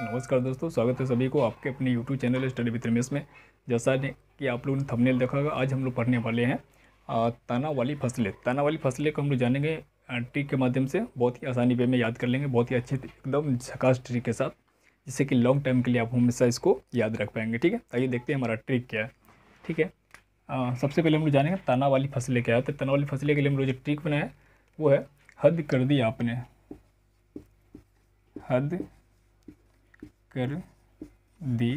नमस्कार दोस्तों स्वागत है सभी को आपके अपने YouTube channel study with Ramesh में जैसा कि आप लोगों ने थंबनेल देखा होगा आज हम लोग पढ़ने वाले हैं ताना वाली फसलें ताना वाली फसलें को हम लोग जानेंगे ट्रिक के माध्यम से बहुत ही आसानी वे में याद कर लेंगे बहुत ही अच्छे एकदम झकास ट्रिक के साथ जिससे कि लॉन्ग टाइम के लिए आप हमेशा इसको याद रख पाएंगे ठीक है आइए देखते हैं हमारा ट्रिक क्या है ठीक है सबसे पहले हम लोग जानेंगे ताना वाली फसलें क्या है तो ताना वाली फसलें के लिए हम लोग जो ट्रिक बनाया है वो है हद कर दी आपने हद कर दी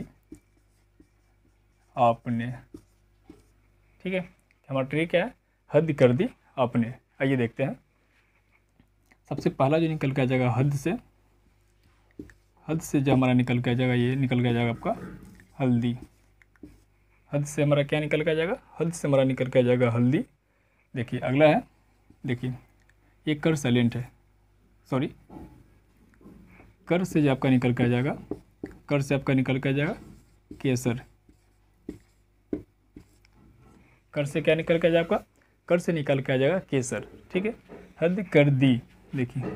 आपने ठीक है हमारा ट्रिक है हद कर दी आपने आइए देखते हैं सबसे पहला जो निकल के आ जाएगा हद से हद से जो हमारा निकल के आ जाएगा ये निकल के आ जाएगा आपका हल्दी हद से हमारा क्या निकल के आ जाएगा हद से हमारा निकल के आ जाएगा हल्दी देखिए अगला है देखिए ये कर साइलेंट है सॉरी कर से जो आपका निकल के आ जाएगा कर से आपका निकल के आ जाएगा केसर कर से क्या निकल के आ जाएगा आपका कर से निकल के आ जाएगा केसर ठीक है हद कर दी देखिए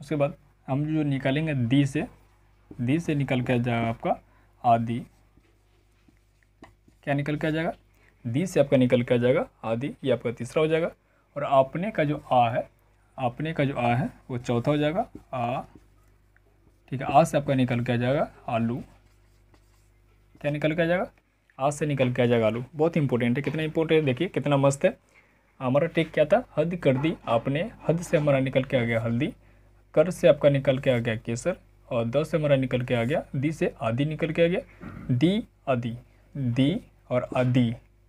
उसके बाद हम जो निकालेंगे दी से दी से निकल के आ जाएगा आपका आदि क्या निकल के आ जाएगा दी से आपका निकल के आ जाएगा आदि ये आपका तीसरा हो जाएगा और आपने का जो आ है अपने का जो आ है वो चौथा हो जाएगा आ ठीक है आ से आपका निकल के आ जाएगा आलू क्या निकल के आ जाएगा आज से निकल के आ जाएगा आलू बहुत इंपॉर्टेंट है कितना इंपॉर्टेंट है देखिए कितना मस्त है हमारा टेक क्या था हद कर दी आपने हद से हमारा निकल के आ गया हल्दी कर से आपका निकल के आ गया केसर और द से हमारा निकल के आ गया दी से आदि निकल के आ गया दी आदि दी और आदि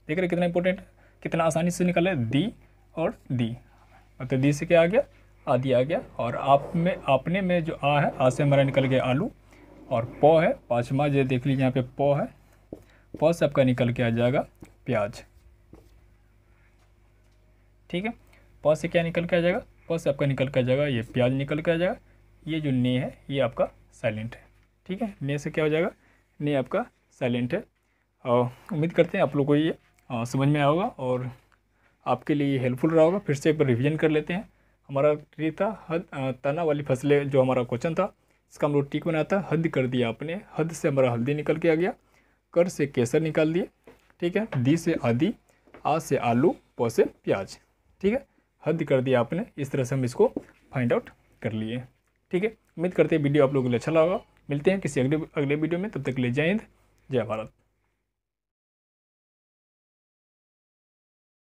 देख रहे कितना इंपॉर्टेंट कितना आसानी से निकल है दी और दी मतलब दी से क्या आ गया आदि आ गया और आप में आपने में जो आ है आ से हमारा निकल गया आलू और पौ है पाँचवा जो देख लीजिए यहाँ पे पौ है पौ से आपका निकल के आ जाएगा प्याज ठीक है पौ से क्या निकल के आ जाएगा पौ से आपका निकल के आ जाएगा ये प्याज निकल के आ जाएगा ये जो ने है ये आपका साइलेंट है ठीक है ने से क्या हो जाएगा ने आपका साइलेंट है और उम्मीद करते हैं आप लोग को ये समझ में आएगा और आपके लिए हेल्पफुल रहा होगा फिर से एक बार रिविज़न कर लेते हैं हमारा ट्री था हद तना वाली फसलें जो हमारा क्वेश्चन था इसका हम लोग टीक बनाया था हद कर दिया आपने हद से हमारा हल्दी निकल के आ गया कर से केसर निकाल दिए ठीक है दी से आदि आ से आलू प से प्याज ठीक है हद कर दिया आपने इस तरह से हम इसको फाइंड आउट कर लिए ठीक है उम्मीद करते हैं वीडियो आप लोगों के लिए अच्छा लगा मिलते हैं किसी अगले अगले वीडियो में तब तक के लिए जय हिंद जय भारत